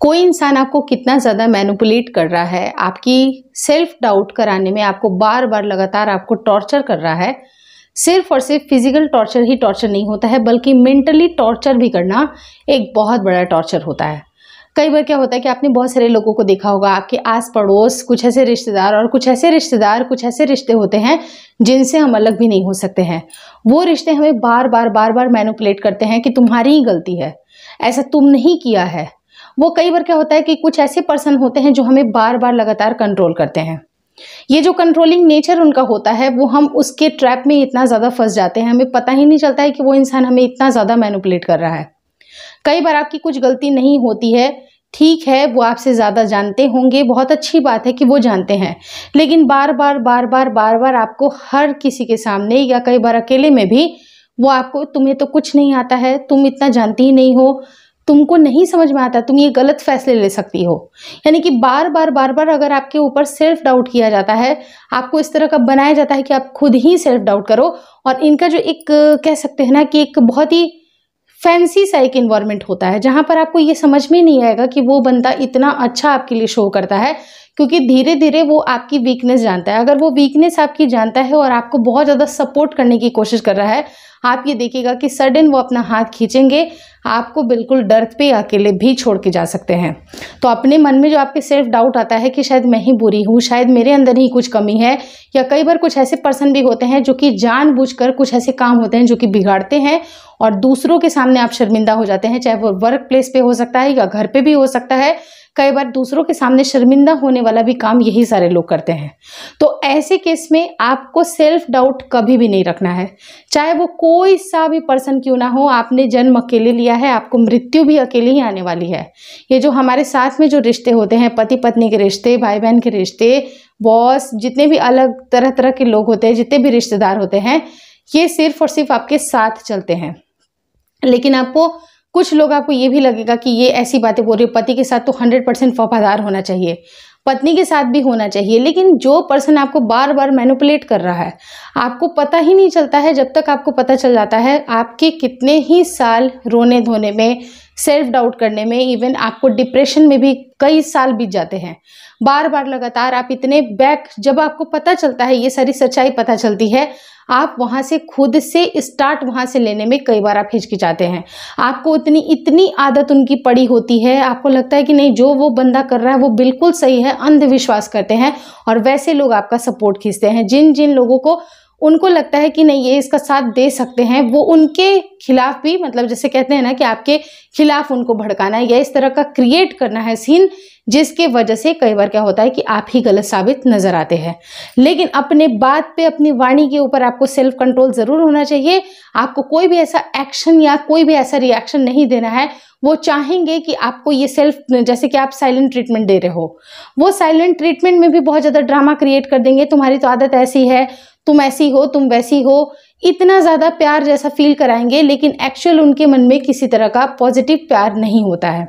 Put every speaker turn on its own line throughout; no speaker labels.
कोई इंसान आपको कितना ज़्यादा मैनुपुलेट कर रहा है आपकी सेल्फ डाउट कराने में आपको बार बार लगातार आपको टॉर्चर कर रहा है सिर्फ और सिर्फ फिजिकल टॉर्चर ही टॉर्चर नहीं होता है बल्कि मेंटली टॉर्चर भी करना एक बहुत बड़ा टॉर्चर होता है कई बार क्या होता है कि आपने बहुत सारे लोगों को देखा होगा आपके आस पड़ोस कुछ ऐसे रिश्तेदार और कुछ ऐसे रिश्तेदार कुछ ऐसे रिश्ते होते हैं जिनसे हम अलग भी नहीं हो सकते हैं वो रिश्ते हमें बार बार बार बार मैनुपलेट करते हैं कि तुम्हारी ही गलती है ऐसा तुम नहीं किया है वो कई बार क्या होता है कि कुछ ऐसे पर्सन होते हैं जो हमें बार बार लगातार कंट्रोल करते हैं ये जो कंट्रोलिंग नेचर उनका होता है वो हम उसके ट्रैप में इतना ज़्यादा फंस जाते हैं हमें पता ही नहीं चलता है कि वो इंसान हमें इतना ज़्यादा मैनुपलेट कर रहा है कई बार आपकी कुछ गलती नहीं होती है ठीक है वो आपसे ज़्यादा जानते होंगे बहुत अच्छी बात है कि वो जानते हैं लेकिन बार बार बार बार बार बार आपको हर किसी के सामने या कई बार अकेले में भी वो आपको तुम्हें तो कुछ नहीं आता है तुम इतना जानती ही नहीं हो तुमको नहीं समझ में आता तुम ये गलत फैसले ले सकती हो यानी कि बार बार बार बार अगर आपके ऊपर सेल्फ डाउट किया जाता है आपको इस तरह का बनाया जाता है कि आप खुद ही सेल्फ डाउट करो और इनका जो एक कह सकते हैं ना कि एक बहुत ही फैंसी सा एक इन्वायरमेंट होता है जहाँ पर आपको ये समझ में नहीं आएगा कि वो बंदा इतना अच्छा आपके लिए शो करता है क्योंकि धीरे धीरे वो आपकी वीकनेस जानता है अगर वो वीकनेस आपकी जानता है और आपको बहुत ज़्यादा सपोर्ट करने की कोशिश कर रहा है आप ये देखिएगा कि सडन वो अपना हाथ खींचेंगे आपको बिल्कुल डर्थ पे अकेले भी छोड़ के जा सकते हैं तो अपने मन में जो आपके सेल्फ डाउट आता है कि शायद मैं ही बुरी हूँ शायद मेरे अंदर ही कुछ कमी है या कई बार कुछ ऐसे पर्सन भी होते हैं जो कि जान कुछ ऐसे काम होते हैं जो कि बिगाड़ते हैं और दूसरों के सामने आप शर्मिंदा हो जाते हैं चाहे वो वर्क प्लेस पर हो सकता है या घर पर भी हो सकता है कई बार दूसरों के सामने शर्मिंदा होने वाला भी काम यही सारे लोग करते हैं तो ऐसे केस में आपको सेल्फ डाउट कभी भी नहीं रखना है चाहे वो कोई सा भी पर्सन क्यों ना हो आपने जन्म अकेले लिया है आपको मृत्यु भी अकेले ही आने वाली है ये जो हमारे साथ में जो रिश्ते होते हैं पति पत्नी के रिश्ते भाई बहन के रिश्ते बॉस जितने भी अलग तरह तरह के लोग होते हैं जितने भी रिश्तेदार होते हैं ये सिर्फ और सिर्फ आपके साथ चलते हैं लेकिन आपको कुछ लोग आपको ये भी लगेगा कि ये ऐसी बातें बोल रही हो पति के साथ तो हंड्रेड परसेंट वफादार होना चाहिए पत्नी के साथ भी होना चाहिए लेकिन जो पर्सन आपको बार बार मैनुपुलेट कर रहा है आपको पता ही नहीं चलता है जब तक आपको पता चल जाता है आपके कितने ही साल रोने धोने में सेल्फ डाउट करने में इवन आपको डिप्रेशन में भी कई साल बीत जाते हैं बार बार लगातार आप इतने बैक जब आपको पता चलता है ये सारी सच्चाई पता चलती है आप वहाँ से खुद से स्टार्ट वहाँ से लेने में कई बार आप हिचकिचाते हैं आपको इतनी इतनी आदत उनकी पड़ी होती है आपको लगता है कि नहीं जो वो बंदा कर रहा है वो बिल्कुल सही है अंधविश्वास करते हैं और वैसे लोग आपका सपोर्ट खींचते हैं जिन जिन लोगों को उनको लगता है कि नहीं ये इसका साथ दे सकते हैं वो उनके खिलाफ भी मतलब जैसे कहते हैं ना कि आपके खिलाफ उनको भड़काना है या इस तरह का क्रिएट करना है सीन जिसके वजह से कई बार क्या होता है कि आप ही गलत साबित नजर आते हैं लेकिन अपने बात पे अपनी वाणी के ऊपर आपको सेल्फ कंट्रोल ज़रूर होना चाहिए आपको कोई भी ऐसा एक्शन या कोई भी ऐसा रिएक्शन नहीं देना है वो चाहेंगे कि आपको ये सेल्फ जैसे कि आप साइलेंट ट्रीटमेंट दे रहे हो वो साइलेंट ट्रीटमेंट में भी बहुत ज़्यादा ड्रामा क्रिएट कर देंगे तुम्हारी तो आदत ऐसी है तुम ऐसी हो तुम वैसी हो इतना ज़्यादा प्यार जैसा फील कराएंगे लेकिन एक्चुअल उनके मन में किसी तरह का पॉजिटिव प्यार नहीं होता है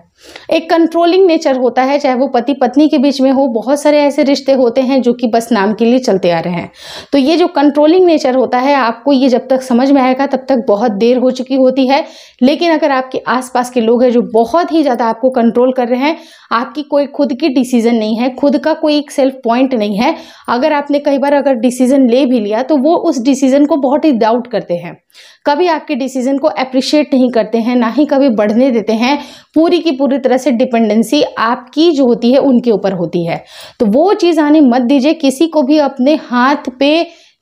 एक कंट्रोलिंग नेचर होता है चाहे वो पति पत्नी के बीच में हो बहुत सारे ऐसे रिश्ते होते हैं जो कि बस नाम के लिए चलते आ रहे हैं तो ये जो कंट्रोलिंग नेचर होता है आपको ये जब तक समझ में आएगा तब तक बहुत देर हो चुकी होती है लेकिन अगर आपके आसपास के लोग हैं जो बहुत ही ज़्यादा आपको कंट्रोल कर रहे हैं आपकी कोई खुद की डिसीज़न नहीं है खुद का कोई एक सेल्फ पॉइंट नहीं है अगर आपने कई बार अगर डिसीज़न ले भी लिया तो वो उस डिसीज़न को बहुत ही डाउट करते हैं कभी आपके डिसीजन को अप्रिशिएट नहीं करते हैं ना ही कभी बढ़ने देते हैं पूरी की पूरी तरह से डिपेंडेंसी आपकी जो होती है उनके ऊपर होती है तो वो चीज़ आने मत दीजिए किसी को भी अपने हाथ पे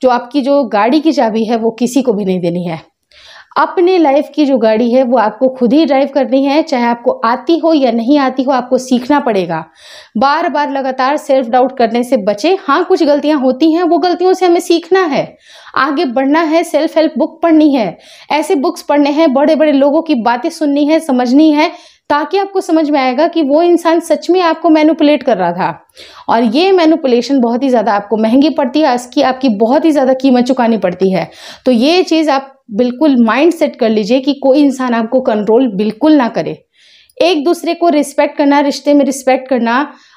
जो आपकी जो गाड़ी की चाबी है वो किसी को भी नहीं देनी है अपने लाइफ की जो गाड़ी है वो आपको खुद ही ड्राइव करनी है चाहे आपको आती हो या नहीं आती हो आपको सीखना पड़ेगा बार बार लगातार सेल्फ डाउट करने से बचे हाँ कुछ गलतियां होती हैं वो गलतियों से हमें सीखना है आगे बढ़ना है सेल्फ हेल्प बुक पढ़नी है ऐसे बुक्स पढ़ने हैं बड़े बड़े लोगों की बातें सुननी है समझनी है ताकि आपको समझ में आएगा कि वो इंसान सच में आपको मैनुपुलेट कर रहा था और ये मैनुपुलेशन बहुत ही ज़्यादा आपको महंगी पड़ती है इसकी आपकी बहुत ही ज़्यादा कीमत चुकानी पड़ती है तो ये चीज़ आप बिल्कुल माइंड सेट कर लीजिए कि कोई इंसान आपको कंट्रोल बिल्कुल ना करे एक दूसरे को रिस्पेक्ट करना रिश्ते में रिस्पेक्ट करना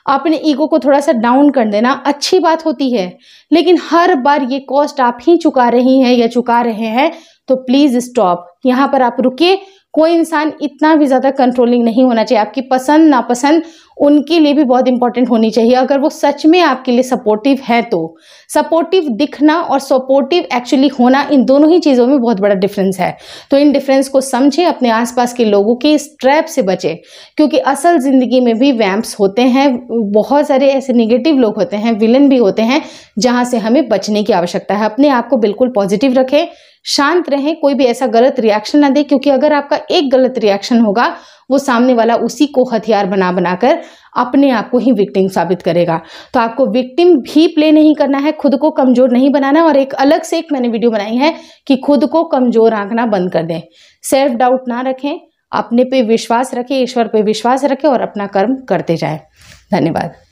अपने ईगो को थोड़ा सा डाउन कर देना अच्छी बात होती है लेकिन हर बार ये कॉस्ट आप ही चुका रही हैं या चुका रहे हैं तो प्लीज़ स्टॉप यहाँ पर आप रुकिए कोई इंसान इतना भी ज़्यादा कंट्रोलिंग नहीं होना चाहिए आपकी पसंद नापसंद उनके लिए भी बहुत इंपॉर्टेंट होनी चाहिए अगर वो सच में आपके लिए सपोर्टिव है तो सपोर्टिव दिखना और सपोर्टिव एक्चुअली होना इन दोनों ही चीज़ों में बहुत बड़ा डिफरेंस है तो इन डिफरेंस को समझें अपने आसपास के लोगों के इस ट्रैप से बचें क्योंकि असल ज़िंदगी में भी वैम्प्स होते हैं बहुत सारे ऐसे निगेटिव लोग होते हैं विलन भी होते हैं जहाँ से हमें बचने की आवश्यकता है अपने आप को बिल्कुल पॉजिटिव रखें शांत रहें कोई भी ऐसा गलत रिएक्शन ना दे क्योंकि अगर आपका एक गलत रिएक्शन होगा वो सामने वाला उसी को हथियार बना बनाकर अपने आप को ही विक्टिम साबित करेगा तो आपको विक्टिम भी प्ले नहीं करना है खुद को कमजोर नहीं बनाना और एक अलग से एक मैंने वीडियो बनाई है कि खुद को कमजोर आंकना बंद कर दें सेल्फ डाउट ना रखें अपने पे विश्वास रखें ईश्वर पे विश्वास रखें और अपना कर्म करते जाएं धन्यवाद